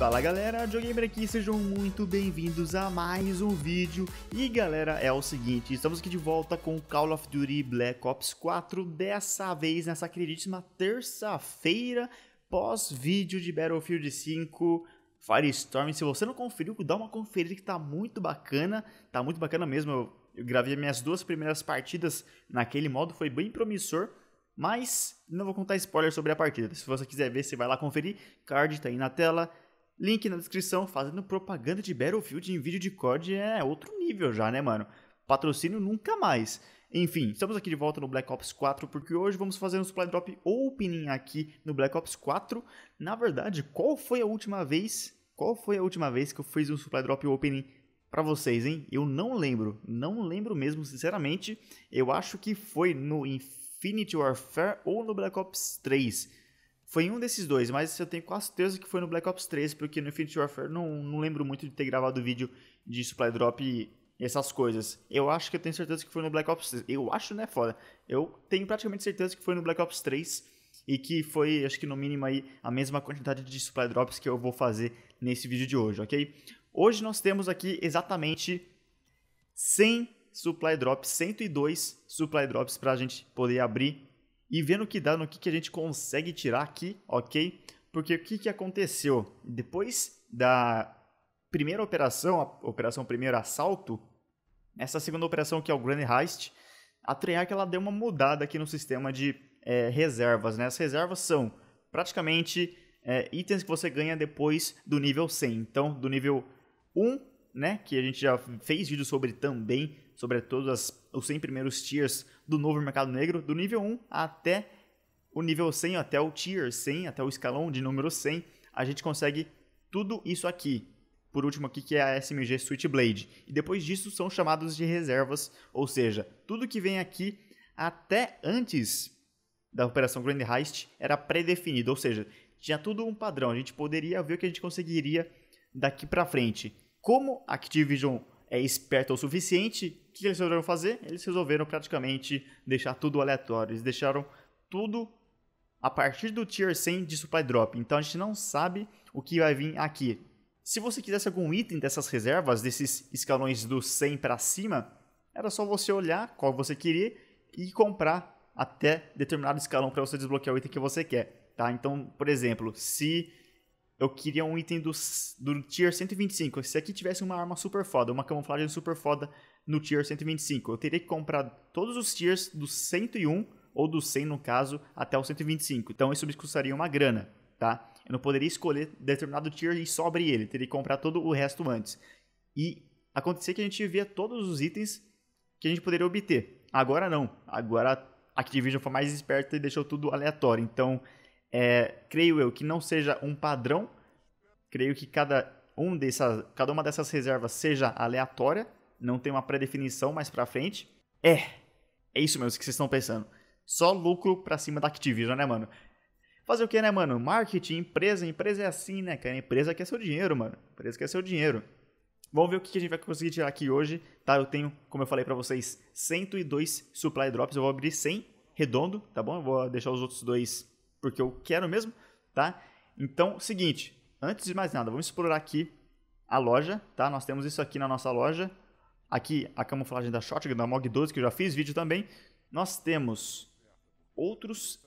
Fala galera, Jogamer aqui, sejam muito bem-vindos a mais um vídeo E galera, é o seguinte, estamos aqui de volta com Call of Duty Black Ops 4 Dessa vez nessa queridíssima terça-feira pós-vídeo de Battlefield 5 Firestorm Se você não conferiu, dá uma conferida que tá muito bacana Tá muito bacana mesmo, eu, eu gravei minhas duas primeiras partidas naquele modo, foi bem promissor mas não vou contar spoiler sobre a partida. Se você quiser ver, você vai lá conferir. Card tá aí na tela. Link na descrição, fazendo propaganda de Battlefield em vídeo de COD é outro nível já, né, mano? Patrocínio nunca mais. Enfim, estamos aqui de volta no Black Ops 4 porque hoje vamos fazer um supply drop opening aqui no Black Ops 4. Na verdade, qual foi a última vez? Qual foi a última vez que eu fiz um supply drop opening para vocês, hein? Eu não lembro, não lembro mesmo, sinceramente. Eu acho que foi no Infinity Warfare ou no Black Ops 3. Foi em um desses dois, mas eu tenho quase certeza que foi no Black Ops 3, porque no Infinity Warfare não, não lembro muito de ter gravado vídeo de Supply Drop e essas coisas. Eu acho que eu tenho certeza que foi no Black Ops 3. Eu acho, né, foda? Eu tenho praticamente certeza que foi no Black Ops 3 e que foi, acho que no mínimo aí, a mesma quantidade de Supply Drops que eu vou fazer nesse vídeo de hoje, ok? Hoje nós temos aqui exatamente 100 Supply Drops, 102 Supply Drops para a gente poder abrir e vendo o que dá, no que, que a gente consegue tirar aqui, ok? Porque o que, que aconteceu? Depois da primeira operação, a operação primeiro assalto, essa segunda operação que é o Grand Heist, a Treyarch ela deu uma mudada aqui no sistema de é, reservas. Né? As reservas são praticamente é, itens que você ganha depois do nível 100. Então, do nível 1, né, que a gente já fez vídeo sobre também, sobretudo as, os 100 primeiros tiers do novo mercado negro, do nível 1 até o nível 100, até o tier 100, até o escalão de número 100, a gente consegue tudo isso aqui. Por último aqui que é a SMG Switchblade. E depois disso são chamados de reservas, ou seja, tudo que vem aqui até antes da operação Grand Heist era predefinido, ou seja, tinha tudo um padrão. A gente poderia ver o que a gente conseguiria daqui para frente. Como a Activision é esperta o suficiente, o que eles resolveram fazer? Eles resolveram praticamente deixar tudo aleatório. Eles deixaram tudo a partir do tier 100 de supply drop. Então a gente não sabe o que vai vir aqui. Se você quisesse algum item dessas reservas, desses escalões do 100 para cima, era só você olhar qual você queria e comprar até determinado escalão para você desbloquear o item que você quer, tá? Então, por exemplo, se eu queria um item do, do tier 125, se aqui tivesse uma arma super foda, uma camuflagem super foda no tier 125. Eu teria que comprar todos os tiers do 101 ou do 100 no caso até o 125. Então isso me custaria uma grana, tá? Eu não poderia escolher determinado tier e só abrir ele, eu teria que comprar todo o resto antes. E acontecia que a gente via todos os itens que a gente poderia obter. Agora não. Agora a Activision foi mais esperta e deixou tudo aleatório. Então, é, creio eu que não seja um padrão. Creio que cada, um dessas, cada uma dessas reservas seja aleatória não tem uma pré-definição mais pra frente. É, é isso mesmo que vocês estão pensando. Só lucro pra cima da Activision, né, mano? Fazer o que, né, mano? Marketing, empresa, empresa é assim, né, cara? Empresa quer seu dinheiro, mano. Empresa quer seu dinheiro. Vamos ver o que a gente vai conseguir tirar aqui hoje, tá? Eu tenho, como eu falei para vocês, 102 supply drops. Eu vou abrir 100 redondo, tá bom? Eu vou deixar os outros dois porque eu quero mesmo, tá? Então, seguinte, antes de mais nada, vamos explorar aqui a loja, tá? Nós temos isso aqui na nossa loja. Aqui a camuflagem da Shotgun, da MOG 12, que eu já fiz vídeo também. Nós temos outros,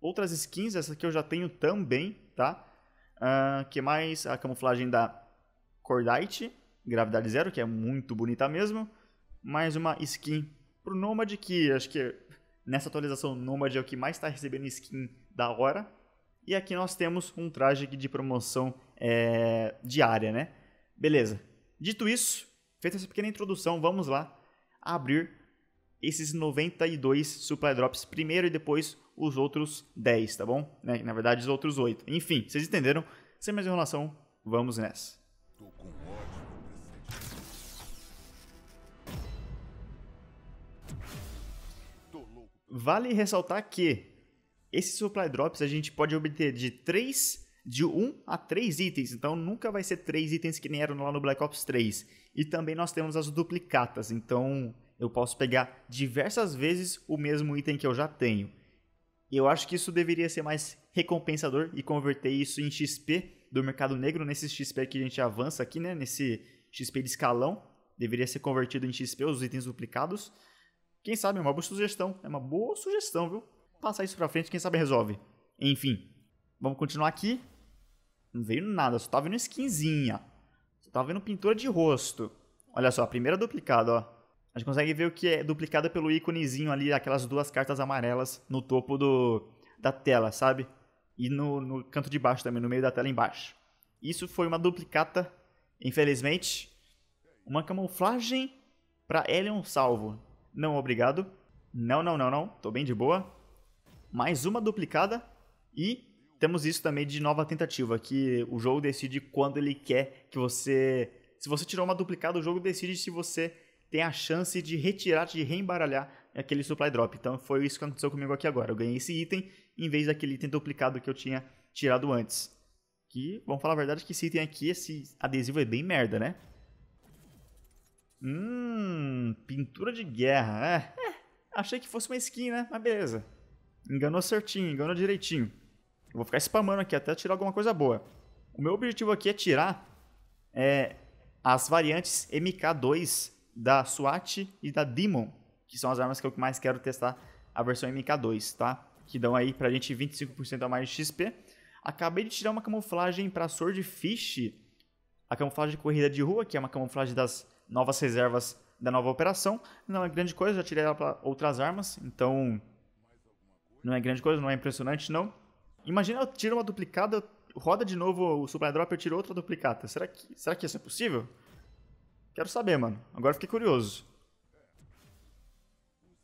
outras skins, essa aqui eu já tenho também, tá? Uh, que mais? A camuflagem da Cordite, gravidade zero, que é muito bonita mesmo. Mais uma skin pro Nomad, que acho que nessa atualização Nomad é o que mais está recebendo skin da hora. E aqui nós temos um traje de promoção é, diária, né? Beleza. Dito isso, Feita essa pequena introdução, vamos lá abrir esses 92 supply drops primeiro e depois os outros 10, tá bom? Né? Na verdade, os outros 8. Enfim, vocês entenderam? Sem mais enrolação, vamos nessa. Tô com Vale ressaltar que esses supply drops a gente pode obter de 3 de 1 a 3 itens, então nunca vai ser 3 itens que nem eram lá no Black Ops 3. E também nós temos as duplicatas, então eu posso pegar diversas vezes o mesmo item que eu já tenho. Eu acho que isso deveria ser mais recompensador e converter isso em XP do mercado negro, nesse XP que a gente avança aqui, né, nesse XP de escalão, deveria ser convertido em XP os itens duplicados. Quem sabe é uma boa sugestão, é uma boa sugestão, viu? Passar isso para frente, quem sabe resolve. Enfim, vamos continuar aqui. Não veio nada, só estava vendo skinzinha. Só estava vendo pintura de rosto. Olha só, a primeira duplicada, ó. A gente consegue ver o que é duplicada pelo íconezinho ali, aquelas duas cartas amarelas no topo do, da tela, sabe? E no, no canto de baixo também, no meio da tela embaixo. Isso foi uma duplicata, infelizmente. Uma camuflagem para Elion salvo. Não, obrigado. Não, não, não, não. Tô bem de boa. Mais uma duplicada e temos isso também de nova tentativa, que o jogo decide quando ele quer que você. Se você tirou uma duplicada, o jogo decide se você tem a chance de retirar, de reembaralhar aquele supply drop. Então foi isso que aconteceu comigo aqui agora. Eu ganhei esse item em vez daquele item duplicado que eu tinha tirado antes. Que, vamos falar a verdade, que esse item aqui, esse adesivo é bem merda, né? Hum, pintura de guerra, é. é achei que fosse uma skin, né? Mas beleza. Enganou certinho, enganou direitinho. Eu vou ficar spamando aqui até tirar alguma coisa boa. O meu objetivo aqui é tirar é, as variantes MK2 da SWAT e da Demon, que são as armas que eu mais quero testar a versão MK2, tá? Que dão aí pra gente 25% a mais de XP. Acabei de tirar uma camuflagem pra Swordfish, a camuflagem de corrida de rua, que é uma camuflagem das novas reservas da nova operação. Não é grande coisa, já tirei ela pra outras armas, então não é grande coisa, não é impressionante não. Imagina eu tiro uma duplicada, roda de novo o Supply Drop, eu tiro outra duplicata. Será que, será que isso é possível? Quero saber, mano. Agora fiquei curioso.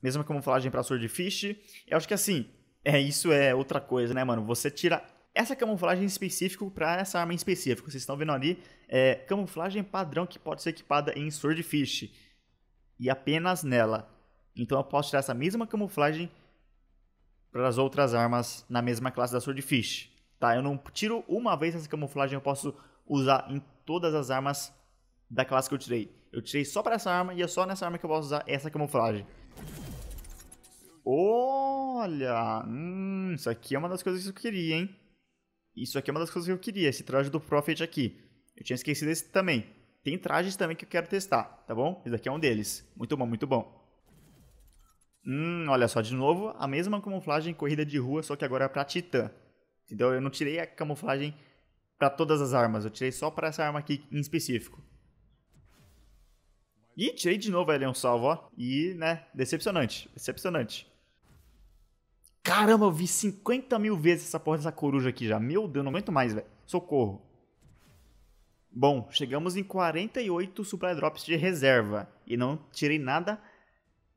Mesma camuflagem pra Swordfish. Eu acho que assim, é, isso é outra coisa, né, mano? Você tira essa camuflagem específica para essa arma em específico. Vocês estão vendo ali, é camuflagem padrão que pode ser equipada em Swordfish. E apenas nela. Então eu posso tirar essa mesma camuflagem para as outras armas na mesma classe da Swordfish. Tá? Eu não tiro uma vez essa camuflagem, eu posso usar em todas as armas da classe que eu tirei. Eu tirei só para essa arma e é só nessa arma que eu posso usar essa camuflagem. Olha, hum, isso aqui é uma das coisas que eu queria, hein? Isso aqui é uma das coisas que eu queria, esse traje do Prophet aqui. Eu tinha esquecido esse também. Tem trajes também que eu quero testar, tá bom? Esse aqui é um deles. Muito bom, muito bom. Hum, olha só, de novo, a mesma camuflagem corrida de rua, só que agora é pra Titã. Entendeu? Eu não tirei a camuflagem para todas as armas, eu tirei só para essa arma aqui em específico. E tirei de novo a um salvo, ó. E, né, decepcionante, decepcionante. Caramba, eu vi 50 mil vezes essa porra dessa coruja aqui já. Meu Deus, não aguento mais, velho. Socorro. Bom, chegamos em 48 supply drops de reserva. E não tirei nada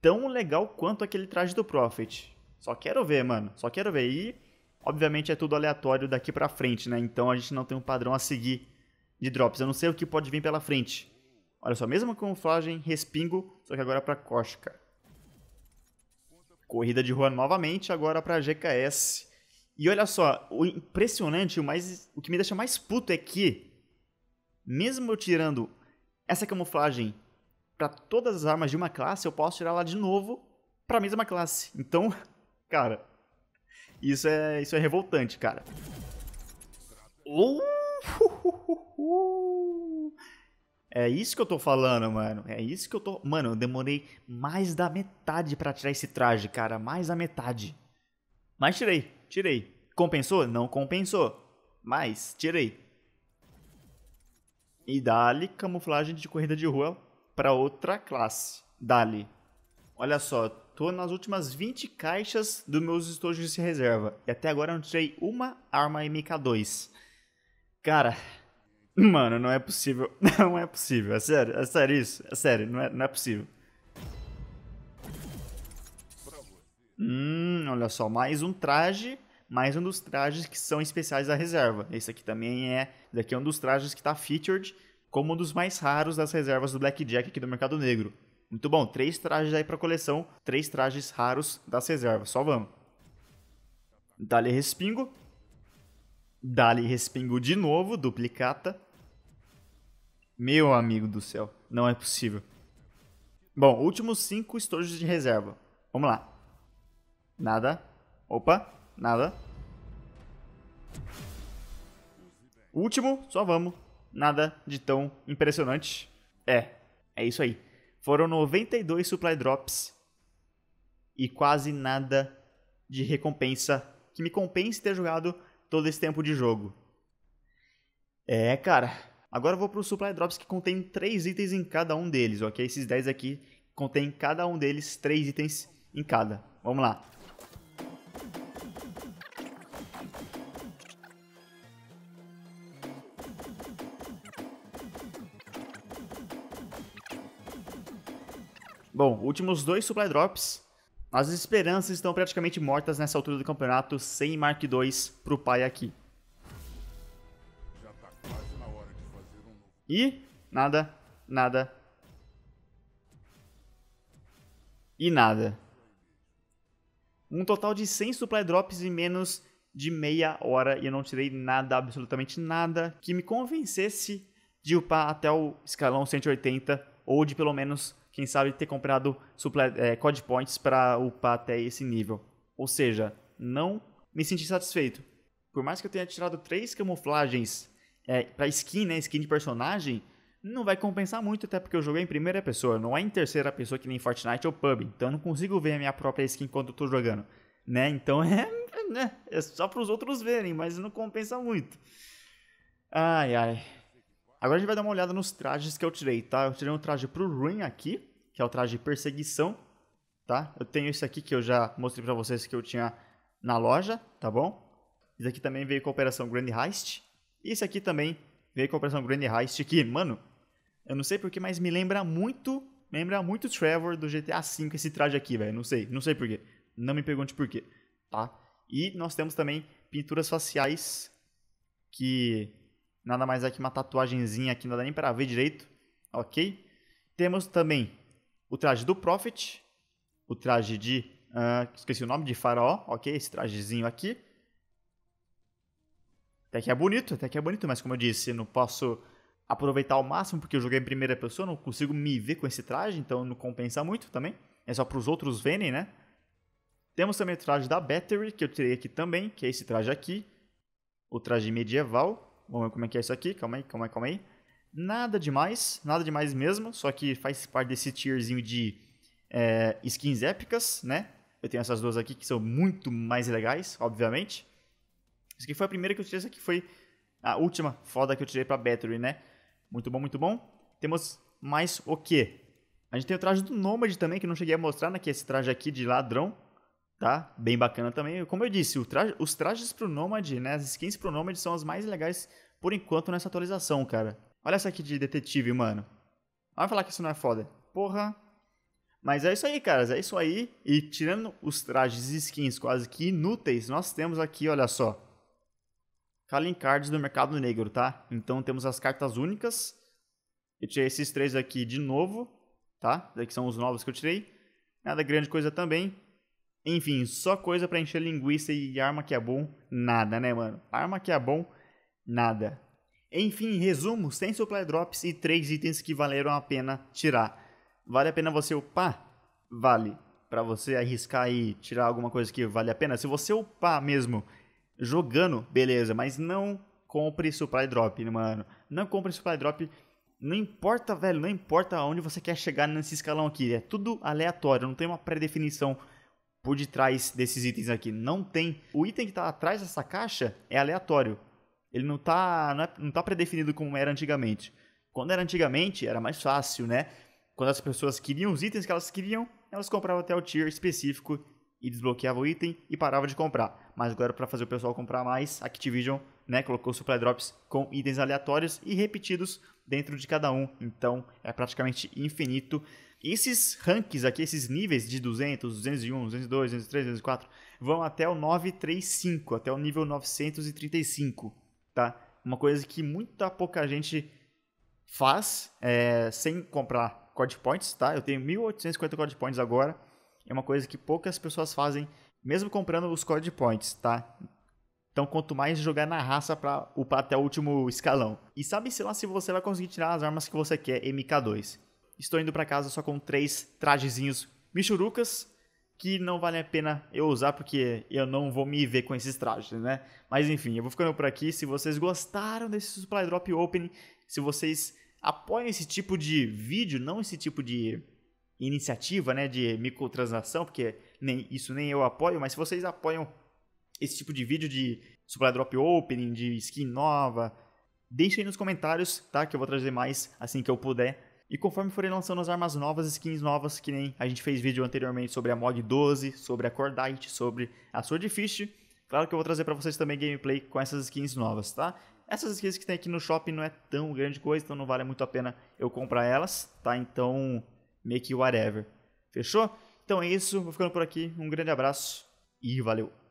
tão legal quanto aquele traje do Prophet. Só quero ver, mano. Só quero ver. E, obviamente, é tudo aleatório daqui pra frente, né? Então a gente não tem um padrão a seguir de drops. Eu não sei o que pode vir pela frente. Olha só, mesma camuflagem, respingo, só que agora pra Koshka. Corrida de rua novamente, agora pra GKS. E olha só, o impressionante, o, mais, o que me deixa mais puto é que, mesmo eu tirando essa camuflagem para todas as armas de uma classe, eu posso tirar lá de novo para a mesma classe. Então, cara, isso é, isso é revoltante, cara. Uhum. é isso que eu tô falando, mano. É isso que eu tô... Mano, eu demorei mais da metade para tirar esse traje, cara. Mais da metade. Mas tirei, tirei. Compensou? Não compensou. Mas tirei. E dá-lhe camuflagem de corrida de rua para outra classe. Dali. Olha só, tô nas últimas 20 caixas dos meus estojos de reserva. E até agora eu não tirei uma arma MK2. Cara, mano, não é possível. Não é possível, é sério, é sério isso. É sério, não é, não é possível. Hum, olha só, mais um traje, mais um dos trajes que são especiais da reserva. Esse aqui também é, esse aqui é um dos trajes que tá featured, como um dos mais raros das reservas do Blackjack aqui do mercado negro. Muito bom, três trajes aí para coleção, três trajes raros das reservas, só vamos. Dali respingo. Dali respingo de novo, duplicata. Meu amigo do céu, não é possível. Bom, últimos cinco estojos de reserva. Vamos lá. Nada. Opa, nada. Último, só vamos nada de tão impressionante. É, é isso aí. Foram 92 supply drops e quase nada de recompensa que me compense ter jogado todo esse tempo de jogo. É, cara. Agora eu vou pro supply drops que contém 3 itens em cada um deles, ok? Esses 10 aqui contém cada um deles 3 itens em cada. Vamos lá. Bom, últimos dois supply drops. As esperanças estão praticamente mortas nessa altura do campeonato, sem Mark II pro pai aqui. Tá um... E nada, nada. E nada. Um total de 100 supply drops em menos de meia hora e eu não tirei nada, absolutamente nada, que me convencesse de upar até o escalão 180 ou de pelo menos quem sabe ter comprado é, Code Points para upar até esse nível. Ou seja, não me senti satisfeito. Por mais que eu tenha tirado três camuflagens é, para skin, né? Skin de personagem, não vai compensar muito, até porque eu joguei em primeira pessoa, não é em terceira pessoa que nem Fortnite ou PUB. Então eu não consigo ver a minha própria skin quando eu tô jogando. Né? Então é, é, né? é só para os outros verem, mas não compensa muito. Ai, ai. Agora a gente vai dar uma olhada nos trajes que eu tirei, tá? Eu tirei um traje pro Ruin aqui, que é o traje perseguição, tá? Eu tenho esse aqui que eu já mostrei pra vocês que eu tinha na loja, tá bom? Esse aqui também veio com a Operação Grand Heist. E esse aqui também veio com a Operação Grand Heist, que, mano, eu não sei porquê, mas me lembra muito, lembra muito Trevor do GTA V esse traje aqui, velho. Não sei, não sei porquê. Não me pergunte porquê, tá? E nós temos também pinturas faciais que Nada mais é que uma tatuagemzinha aqui, não dá nem para ver direito, ok? Temos também o traje do Prophet, o traje de. Uh, esqueci o nome, de Faraó, ok? Esse trajezinho aqui. Até que é bonito, até que é bonito, mas como eu disse, não posso aproveitar ao máximo porque eu joguei em primeira pessoa, não consigo me ver com esse traje, então não compensa muito também. É só para os outros verem, né? Temos também o traje da Battery, que eu tirei aqui também, que é esse traje aqui. O traje medieval. Vamos ver como é que é isso aqui. Calma aí, calma aí, calma aí. Nada demais, nada demais mesmo. Só que faz parte desse tierzinho de é, skins épicas, né? Eu tenho essas duas aqui que são muito mais legais, obviamente. isso aqui foi a primeira que eu tirei, essa aqui foi a última foda que eu tirei pra Battery, né? Muito bom, muito bom. Temos mais o quê? A gente tem o traje do Nômade também, que não cheguei a mostrar, né? Que é esse traje aqui de ladrão tá? Bem bacana também. Como eu disse, traje, os trajes pro Nômade, né? As skins pro Nômade são as mais legais por enquanto nessa atualização, cara. Olha essa aqui de detetive, mano. Vai falar que isso não é foda. Porra. Mas é isso aí, caras. É isso aí. E tirando os trajes e skins quase que inúteis, nós temos aqui, olha só. Kalin cards do mercado negro, tá? Então temos as cartas únicas. Eu tirei esses três aqui de novo, tá? Daqui são os novos que eu tirei. Nada grande coisa também. Enfim, só coisa para encher linguiça e arma que é bom, nada, né, mano? Arma que é bom, nada. Enfim, resumo, sem supply drops e 3 itens que valeram a pena tirar. Vale a pena você upar? Vale. Para você arriscar e tirar alguma coisa que vale a pena. Se você upar mesmo jogando, beleza, mas não compre supply drop, mano. Não compre supply drop não importa, velho, não importa aonde você quer chegar nesse escalão aqui. É tudo aleatório, não tem uma pré-definição por detrás desses itens aqui. Não tem. O item que está atrás dessa caixa é aleatório. Ele não está não, é, não tá predefinido como era antigamente. Quando era antigamente, era mais fácil, né? Quando as pessoas queriam os itens que elas queriam, elas compravam até o tier específico e desbloqueavam o item e parava de comprar. Mas agora para fazer o pessoal comprar mais, Activision, né, colocou supply drops com itens aleatórios e repetidos dentro de cada um. Então é praticamente infinito. Esses ranks aqui, esses níveis de 200, 201, 202, 203, 204, vão até o 935, até o nível 935, tá? Uma coisa que muita pouca gente faz é, sem comprar code points, tá? Eu tenho 1.850 code points agora, é uma coisa que poucas pessoas fazem, mesmo comprando os code points, tá? Então, quanto mais jogar na raça para upar até o último escalão. E sabe-se lá se você vai conseguir tirar as armas que você quer MK2 estou indo para casa só com três trajezinhos michurucas que não vale a pena eu usar porque eu não vou me ver com esses trajes, né? Mas enfim, eu vou ficando por aqui. Se vocês gostaram desse Supply Drop Open, se vocês apoiam esse tipo de vídeo, não esse tipo de iniciativa, né, de microtransação, porque nem isso nem eu apoio, mas se vocês apoiam esse tipo de vídeo de Supply Drop Opening, de skin nova, deixem nos comentários, tá? Que eu vou trazer mais assim que eu puder e conforme forem lançando as armas novas, skins novas, que nem a gente fez vídeo anteriormente sobre a Mod 12, sobre a Cordite, sobre a Swordfish, claro que eu vou trazer para vocês também gameplay com essas skins novas, tá? Essas skins que tem aqui no shopping não é tão grande coisa, então não vale muito a pena eu comprar elas, tá? Então, make whatever. Fechou? Então é isso, vou ficando por aqui. Um grande abraço e valeu!